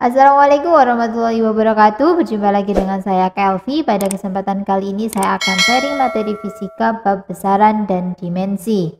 Assalamualaikum warahmatullahi wabarakatuh. Berjumpa lagi dengan saya Kelvi. Pada kesempatan kali ini saya akan sharing materi fisika bab besaran dan dimensi.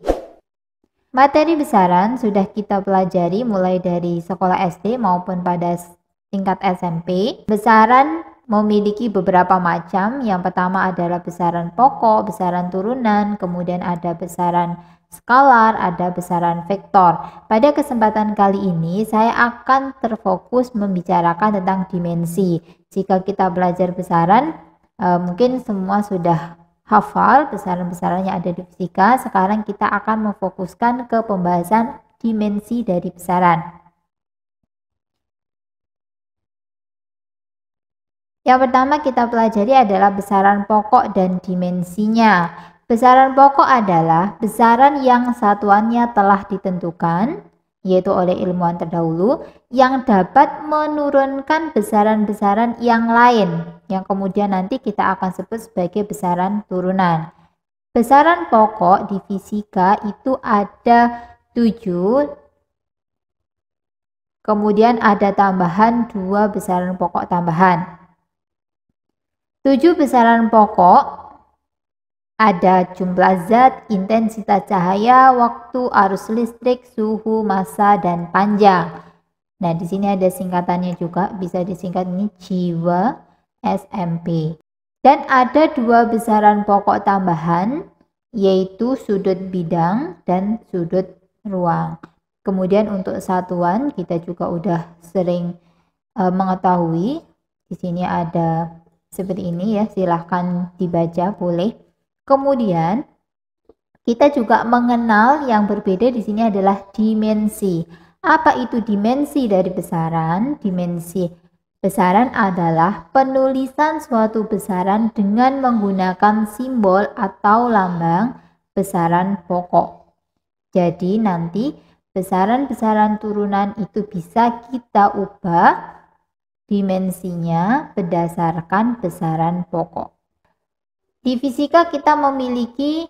Materi besaran sudah kita pelajari mulai dari sekolah SD maupun pada tingkat SMP. Besaran memiliki beberapa macam. Yang pertama adalah besaran pokok, besaran turunan, kemudian ada besaran skalar, ada besaran vektor. Pada kesempatan kali ini, saya akan terfokus membicarakan tentang dimensi. Jika kita belajar besaran, e, mungkin semua sudah hafal besaran-besaran yang ada di fisika. Sekarang kita akan memfokuskan ke pembahasan dimensi dari besaran. Yang pertama kita pelajari adalah besaran pokok dan dimensinya. Besaran pokok adalah besaran yang satuannya telah ditentukan, yaitu oleh ilmuwan terdahulu, yang dapat menurunkan besaran-besaran yang lain, yang kemudian nanti kita akan sebut sebagai besaran turunan. Besaran pokok di fisika itu ada 7, kemudian ada tambahan dua besaran pokok tambahan. tujuh besaran pokok ada jumlah zat, intensitas cahaya, waktu, arus listrik, suhu, massa, dan panjang. Nah, di sini ada singkatannya juga, bisa disingkat ini jiwa SMP. Dan ada dua besaran pokok tambahan, yaitu sudut bidang dan sudut ruang. Kemudian untuk satuan, kita juga udah sering e, mengetahui. Di sini ada seperti ini ya, silahkan dibaca boleh. Kemudian kita juga mengenal yang berbeda di sini adalah dimensi. Apa itu dimensi dari besaran? Dimensi besaran adalah penulisan suatu besaran dengan menggunakan simbol atau lambang besaran pokok. Jadi nanti besaran-besaran turunan itu bisa kita ubah dimensinya berdasarkan besaran pokok. Di fisika kita memiliki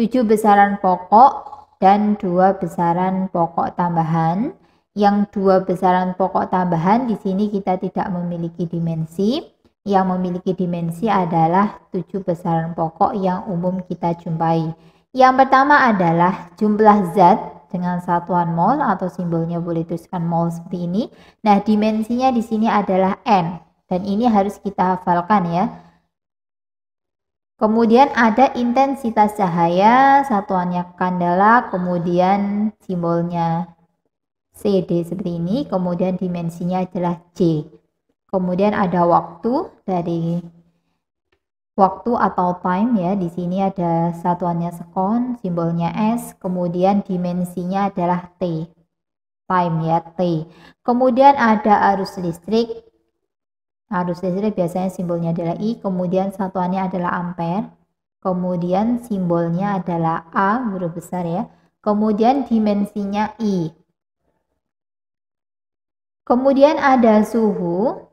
tujuh besaran pokok dan dua besaran pokok tambahan. Yang dua besaran pokok tambahan di sini kita tidak memiliki dimensi. Yang memiliki dimensi adalah tujuh besaran pokok yang umum kita jumpai. Yang pertama adalah jumlah zat dengan satuan mol atau simbolnya boleh tuliskan mol seperti ini. Nah, dimensinya di sini adalah n dan ini harus kita hafalkan ya Kemudian ada intensitas cahaya, satuannya kandala, kemudian simbolnya CD seperti ini, kemudian dimensinya adalah C. Kemudian ada waktu dari waktu atau time ya, di sini ada satuannya sekon, simbolnya S, kemudian dimensinya adalah T. Time ya, T. Kemudian ada arus listrik, arus listrik biasanya simbolnya adalah I, kemudian satuannya adalah ampere, kemudian simbolnya adalah A, huruf besar ya, kemudian dimensinya I. Kemudian ada suhu,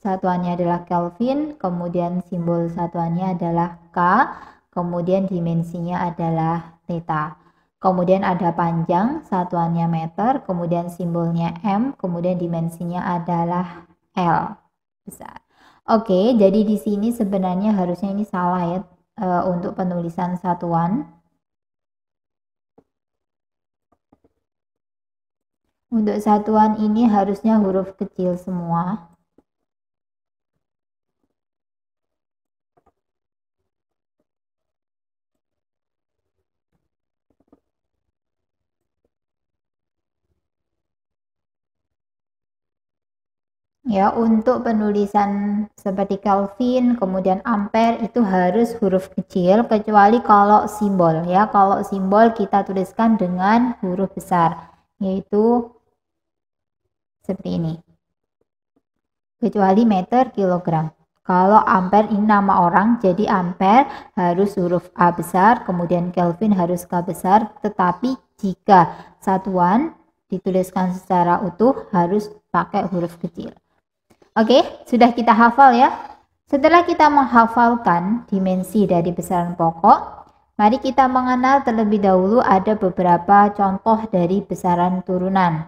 satuannya adalah Kelvin, kemudian simbol satuannya adalah K, kemudian dimensinya adalah theta. Kemudian ada panjang, satuannya meter, kemudian simbolnya M, kemudian dimensinya adalah L besar. Oke, jadi di sini sebenarnya harusnya ini salah ya e, untuk penulisan satuan. Untuk satuan ini harusnya huruf kecil semua. ya untuk penulisan seperti Kelvin kemudian ampere itu harus huruf kecil kecuali kalau simbol ya kalau simbol kita tuliskan dengan huruf besar yaitu seperti ini kecuali meter kilogram kalau ampere ini nama orang jadi ampere harus huruf A besar kemudian Kelvin harus K besar tetapi jika satuan dituliskan secara utuh harus pakai huruf kecil Oke, sudah kita hafal ya. Setelah kita menghafalkan dimensi dari besaran pokok, mari kita mengenal terlebih dahulu ada beberapa contoh dari besaran turunan.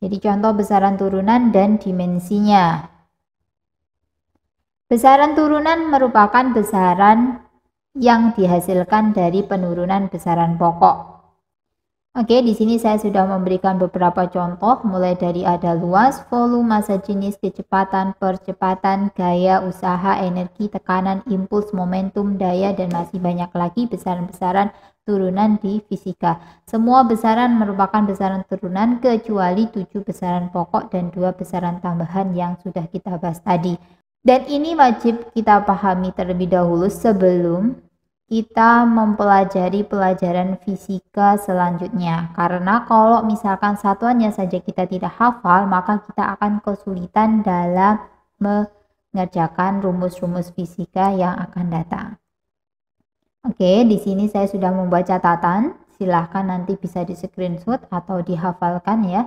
Jadi contoh besaran turunan dan dimensinya. Besaran turunan merupakan besaran yang dihasilkan dari penurunan besaran pokok. Oke, di sini saya sudah memberikan beberapa contoh mulai dari ada luas, volume, masa jenis, kecepatan, percepatan, gaya, usaha, energi, tekanan, impuls, momentum, daya, dan masih banyak lagi besaran-besaran turunan di fisika. Semua besaran merupakan besaran turunan kecuali tujuh besaran pokok dan dua besaran tambahan yang sudah kita bahas tadi. Dan ini wajib kita pahami terlebih dahulu sebelum kita mempelajari pelajaran fisika selanjutnya. Karena kalau misalkan satuannya saja kita tidak hafal, maka kita akan kesulitan dalam mengerjakan rumus-rumus fisika yang akan datang. Oke, di sini saya sudah membuat catatan. Silahkan nanti bisa di screenshot atau dihafalkan ya.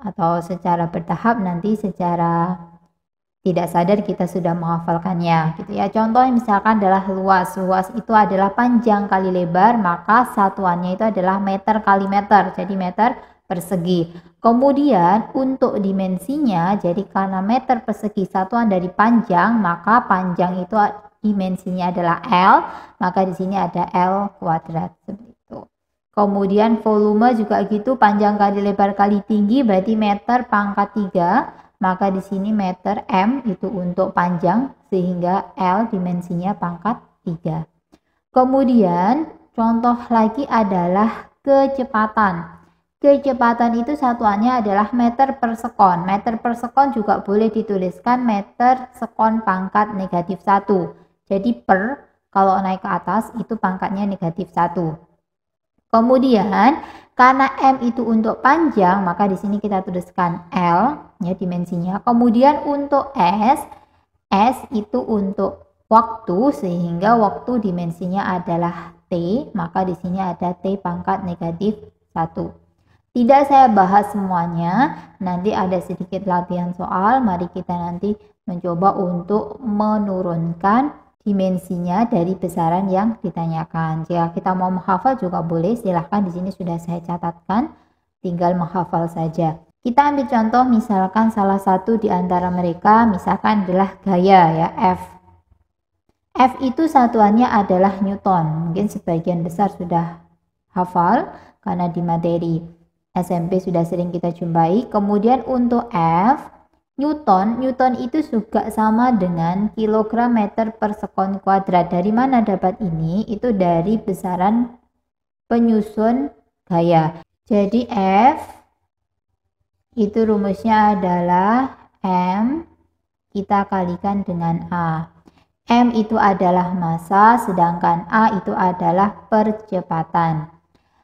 Atau secara bertahap nanti secara tidak sadar kita sudah menghafalkannya gitu ya. Contohnya misalkan adalah luas. Luas itu adalah panjang kali lebar, maka satuannya itu adalah meter kali meter. Jadi meter persegi. Kemudian untuk dimensinya, jadi karena meter persegi satuan dari panjang, maka panjang itu dimensinya adalah L, maka di sini ada L kuadrat seperti itu. Kemudian volume juga gitu, panjang kali lebar kali tinggi berarti meter pangkat 3 maka di sini meter M itu untuk panjang sehingga L dimensinya pangkat 3. Kemudian contoh lagi adalah kecepatan. Kecepatan itu satuannya adalah meter per sekon. Meter per sekon juga boleh dituliskan meter sekon pangkat negatif 1. Jadi per kalau naik ke atas itu pangkatnya negatif 1. Kemudian karena M itu untuk panjang, maka di sini kita tuliskan L ya dimensinya. Kemudian untuk S, S itu untuk waktu sehingga waktu dimensinya adalah T, maka di sini ada T pangkat negatif 1. Tidak saya bahas semuanya, nanti ada sedikit latihan soal, mari kita nanti mencoba untuk menurunkan dimensinya dari besaran yang ditanyakan. Jika kita mau menghafal juga boleh, silahkan di sini sudah saya catatkan, tinggal menghafal saja. Kita ambil contoh misalkan salah satu di antara mereka misalkan adalah gaya ya F. F itu satuannya adalah Newton. Mungkin sebagian besar sudah hafal karena di materi SMP sudah sering kita jumpai. Kemudian untuk F Newton, Newton itu juga sama dengan kilogram meter per sekon kuadrat. Dari mana dapat ini? Itu dari besaran penyusun gaya. Jadi F itu rumusnya adalah M kita kalikan dengan A. M itu adalah massa, sedangkan A itu adalah percepatan.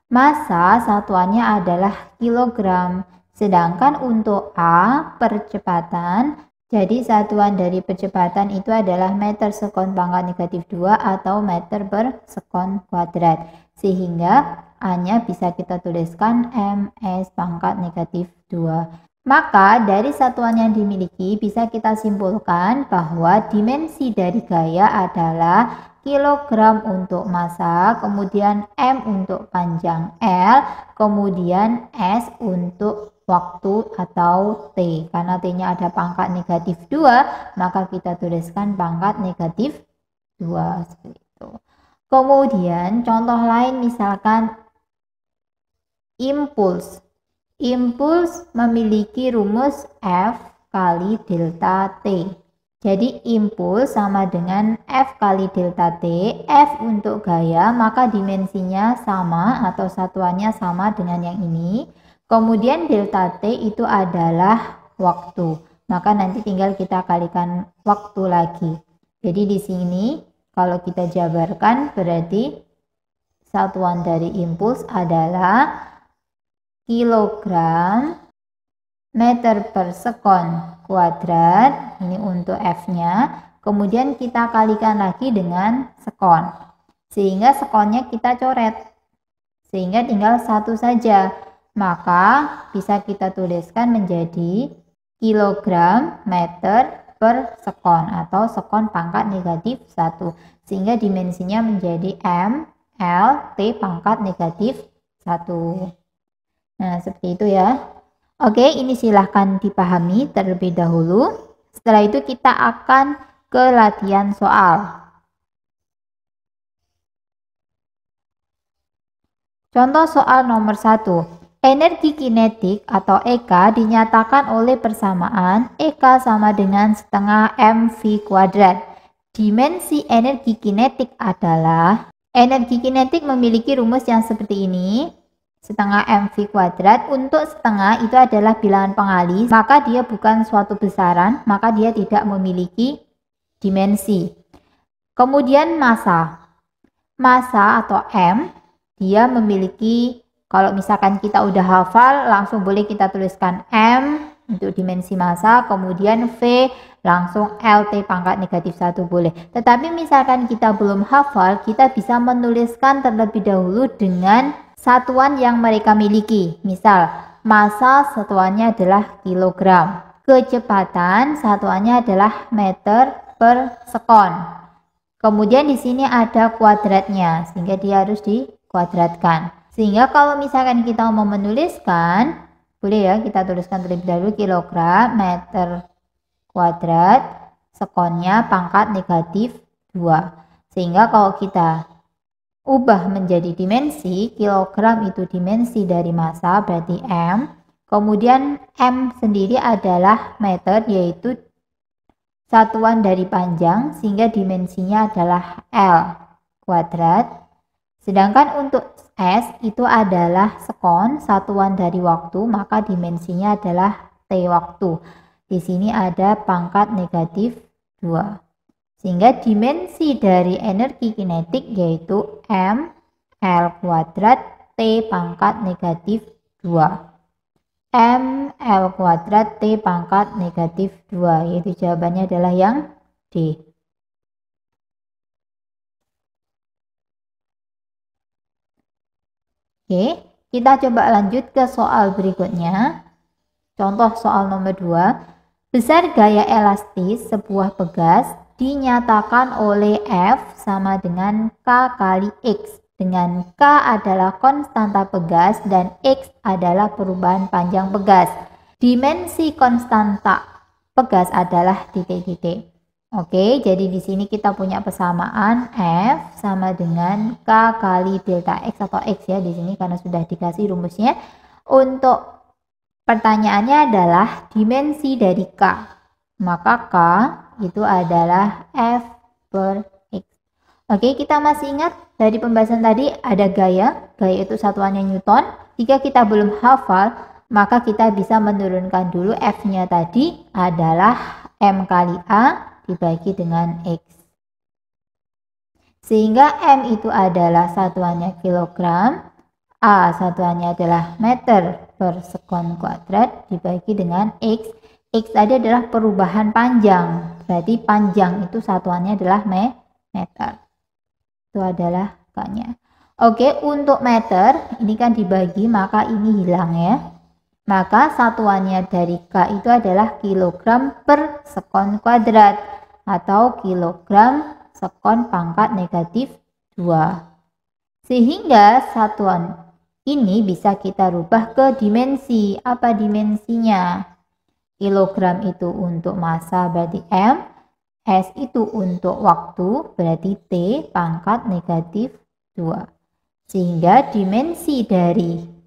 Massa satuannya adalah kilogram, Sedangkan untuk A, percepatan, jadi satuan dari percepatan itu adalah meter sekon pangkat negatif 2 atau meter per sekon kuadrat. Sehingga A-nya bisa kita tuliskan MS pangkat negatif 2. Maka dari satuan yang dimiliki bisa kita simpulkan bahwa dimensi dari gaya adalah kilogram untuk massa, kemudian M untuk panjang L, kemudian S untuk waktu atau T. Karena T-nya ada pangkat negatif 2, maka kita tuliskan pangkat negatif 2. Seperti itu. Kemudian contoh lain misalkan impuls. Impuls memiliki rumus F kali delta T. Jadi impuls sama dengan F kali delta T, F untuk gaya maka dimensinya sama atau satuannya sama dengan yang ini. Kemudian delta T itu adalah waktu. Maka nanti tinggal kita kalikan waktu lagi. Jadi di sini kalau kita jabarkan berarti satuan dari impuls adalah kilogram meter per sekon kuadrat. Ini untuk F-nya. Kemudian kita kalikan lagi dengan sekon. Sehingga sekonnya kita coret. Sehingga tinggal satu saja maka bisa kita tuliskan menjadi kilogram meter per sekon atau sekon pangkat negatif 1 sehingga dimensinya menjadi M, L, T pangkat negatif 1 nah seperti itu ya oke ini silahkan dipahami terlebih dahulu setelah itu kita akan ke latihan soal Contoh soal nomor 1. Energi kinetik atau EK dinyatakan oleh persamaan EK sama dengan setengah mv kuadrat. Dimensi energi kinetik adalah energi kinetik memiliki rumus yang seperti ini. Setengah mv kuadrat untuk setengah itu adalah bilangan pengali, maka dia bukan suatu besaran, maka dia tidak memiliki dimensi. Kemudian massa. Massa atau M dia memiliki kalau misalkan kita udah hafal, langsung boleh kita tuliskan M untuk dimensi massa, kemudian V langsung LT pangkat negatif satu boleh. Tetapi misalkan kita belum hafal, kita bisa menuliskan terlebih dahulu dengan satuan yang mereka miliki. Misal, massa satuannya adalah kilogram, kecepatan satuannya adalah meter per sekon. Kemudian di sini ada kuadratnya, sehingga dia harus dikuadratkan. Sehingga kalau misalkan kita mau menuliskan, boleh ya kita tuliskan terlebih dahulu kilogram meter kuadrat sekonnya pangkat negatif 2. Sehingga kalau kita ubah menjadi dimensi, kilogram itu dimensi dari massa berarti M. Kemudian M sendiri adalah meter yaitu satuan dari panjang sehingga dimensinya adalah L kuadrat Sedangkan untuk S itu adalah sekon, satuan dari waktu, maka dimensinya adalah T waktu. Di sini ada pangkat negatif 2. Sehingga dimensi dari energi kinetik yaitu M L kuadrat T pangkat negatif 2. M L kuadrat T pangkat negatif 2, yaitu jawabannya adalah yang D. Oke, kita coba lanjut ke soal berikutnya. Contoh soal nomor 2. Besar gaya elastis sebuah pegas dinyatakan oleh F sama dengan K kali X. Dengan K adalah konstanta pegas dan X adalah perubahan panjang pegas. Dimensi konstanta pegas adalah titik-titik. Oke, jadi di sini kita punya persamaan F sama dengan K kali delta X atau X ya di sini karena sudah dikasih rumusnya. Untuk pertanyaannya adalah dimensi dari K. Maka K itu adalah F per X. Oke, kita masih ingat dari pembahasan tadi ada gaya. Gaya itu satuannya Newton. Jika kita belum hafal, maka kita bisa menurunkan dulu F-nya tadi adalah M kali A dibagi dengan X. Sehingga M itu adalah satuannya kilogram, A satuannya adalah meter per sekon kuadrat dibagi dengan X. X tadi adalah perubahan panjang, berarti panjang itu satuannya adalah me meter. Itu adalah k Oke, untuk meter ini kan dibagi maka ini hilang ya. Maka satuannya dari K itu adalah kilogram per sekon kuadrat atau kilogram sekon pangkat negatif 2. Sehingga satuan ini bisa kita rubah ke dimensi. Apa dimensinya? Kilogram itu untuk massa berarti M, S itu untuk waktu berarti T pangkat negatif 2. Sehingga dimensi dari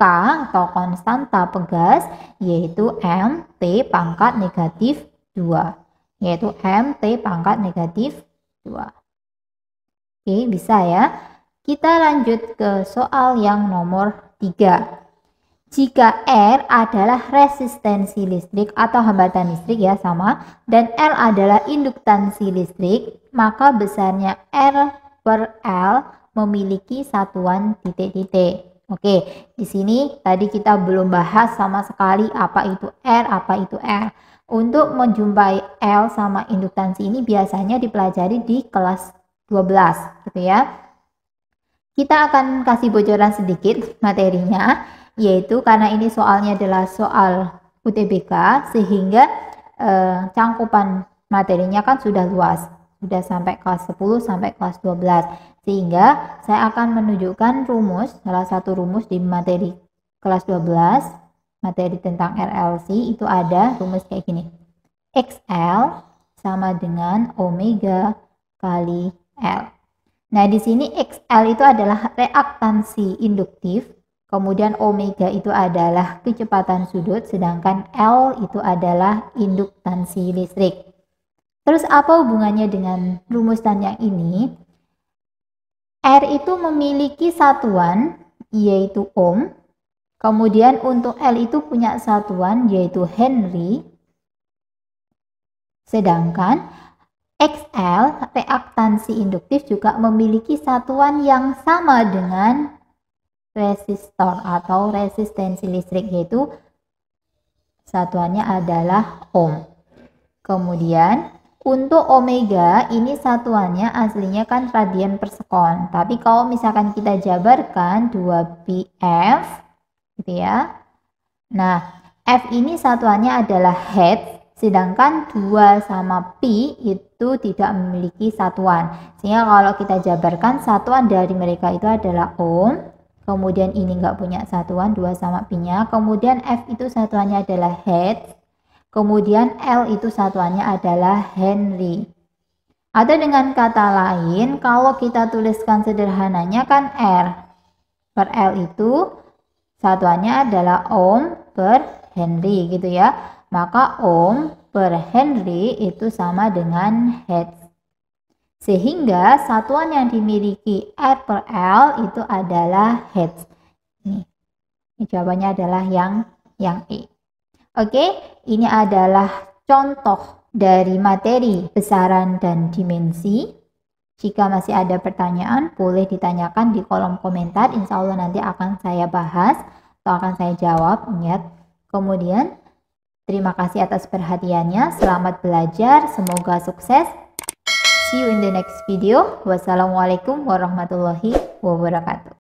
K atau konstanta pegas yaitu MT pangkat negatif 2. Yaitu MT pangkat negatif 2. Oke, bisa ya. Kita lanjut ke soal yang nomor 3. Jika R adalah resistensi listrik atau hambatan listrik ya sama dan L adalah induktansi listrik, maka besarnya R per L memiliki satuan titik-titik. Oke, di sini tadi kita belum bahas sama sekali apa itu R, apa itu R. Untuk menjumpai L sama induktansi ini biasanya dipelajari di kelas 12 gitu ya. Kita akan kasih bocoran sedikit materinya, yaitu karena ini soalnya adalah soal UTBK, sehingga eh, cangkupan materinya kan sudah luas, sudah sampai kelas 10 sampai kelas 12. Sehingga saya akan menunjukkan rumus, salah satu rumus di materi kelas 12, materi tentang RLC itu ada rumus kayak gini. XL sama dengan omega kali L. Nah, di sini XL itu adalah reaktansi induktif, kemudian omega itu adalah kecepatan sudut, sedangkan L itu adalah induktansi listrik. Terus apa hubungannya dengan rumus tanya ini? R itu memiliki satuan, yaitu ohm. Kemudian untuk L itu punya satuan, yaitu Henry. Sedangkan XL, reaktansi induktif juga memiliki satuan yang sama dengan resistor atau resistensi listrik, yaitu satuannya adalah ohm. Kemudian untuk omega ini satuannya aslinya kan radian per sekon. Tapi kalau misalkan kita jabarkan 2 pf gitu ya. Nah, F ini satuannya adalah head sedangkan 2 sama pi itu tidak memiliki satuan. Sehingga kalau kita jabarkan satuan dari mereka itu adalah ohm. Kemudian ini nggak punya satuan 2 sama pi-nya. Kemudian F itu satuannya adalah head Kemudian L itu satuannya adalah Henry. Atau dengan kata lain, kalau kita tuliskan sederhananya kan R. Per L itu satuannya adalah ohm per Henry gitu ya. Maka ohm per Henry itu sama dengan H. Sehingga satuan yang dimiliki R per L itu adalah H. Ini jawabannya adalah yang yang E. Oke, ini adalah contoh dari materi, besaran, dan dimensi. Jika masih ada pertanyaan, boleh ditanyakan di kolom komentar. Insya Allah nanti akan saya bahas atau akan saya jawab. Ingat. Kemudian, terima kasih atas perhatiannya. Selamat belajar. Semoga sukses. See you in the next video. Wassalamualaikum warahmatullahi wabarakatuh.